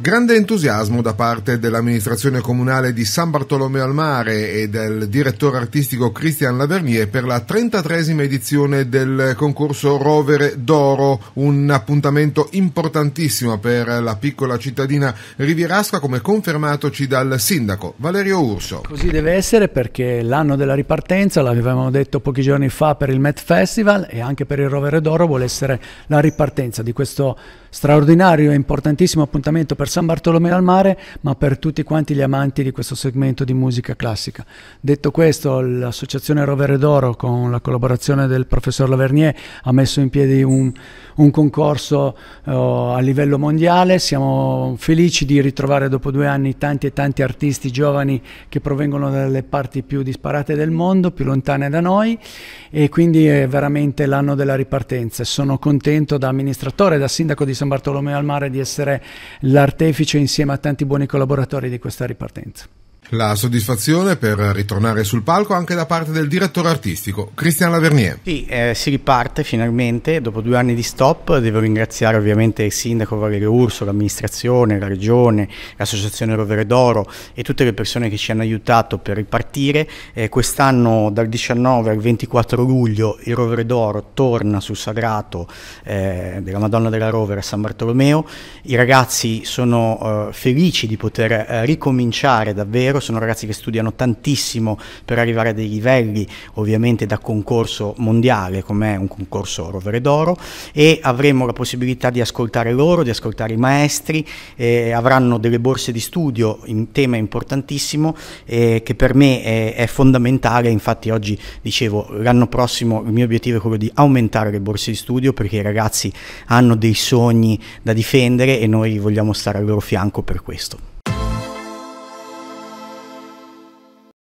Grande entusiasmo da parte dell'amministrazione comunale di San Bartolomeo al Mare e del direttore artistico Christian Lavernier per la 33esima edizione del concorso Rovere d'Oro, un appuntamento importantissimo per la piccola cittadina rivierasca come confermatoci dal sindaco Valerio Urso. Così deve essere perché l'anno della ripartenza, l'avevamo detto pochi giorni fa per il Met Festival e anche per il Rovere d'Oro vuole essere la ripartenza di questo straordinario e importantissimo appuntamento per per San Bartolomeo al Mare, ma per tutti quanti gli amanti di questo segmento di musica classica. Detto questo, l'associazione Rovere d'Oro, con la collaborazione del professor Lavernier, ha messo in piedi un, un concorso uh, a livello mondiale. Siamo felici di ritrovare dopo due anni tanti e tanti artisti giovani che provengono dalle parti più disparate del mondo, più lontane da noi, e quindi è veramente l'anno della ripartenza. Sono contento da amministratore, da sindaco di San Bartolomeo al Mare di essere l'artista artefice insieme a tanti buoni collaboratori di questa ripartenza. La soddisfazione per ritornare sul palco anche da parte del direttore artistico Christian Lavernier. Sì, eh, si riparte finalmente dopo due anni di stop. Devo ringraziare ovviamente il sindaco Valerio Urso, l'amministrazione, la regione, l'associazione Rovere d'Oro e tutte le persone che ci hanno aiutato per ripartire. Eh, quest'anno dal 19 al 24 luglio il Rovere d'Oro torna sul sagrato eh, della Madonna della Rovere a San Bartolomeo. I ragazzi sono eh, felici di poter eh, ricominciare davvero davvero sono ragazzi che studiano tantissimo per arrivare a dei livelli ovviamente da concorso mondiale come è un concorso rovere d'oro e avremo la possibilità di ascoltare loro, di ascoltare i maestri, eh, avranno delle borse di studio in tema importantissimo eh, che per me è, è fondamentale, infatti oggi dicevo l'anno prossimo il mio obiettivo è quello di aumentare le borse di studio perché i ragazzi hanno dei sogni da difendere e noi vogliamo stare al loro fianco per questo.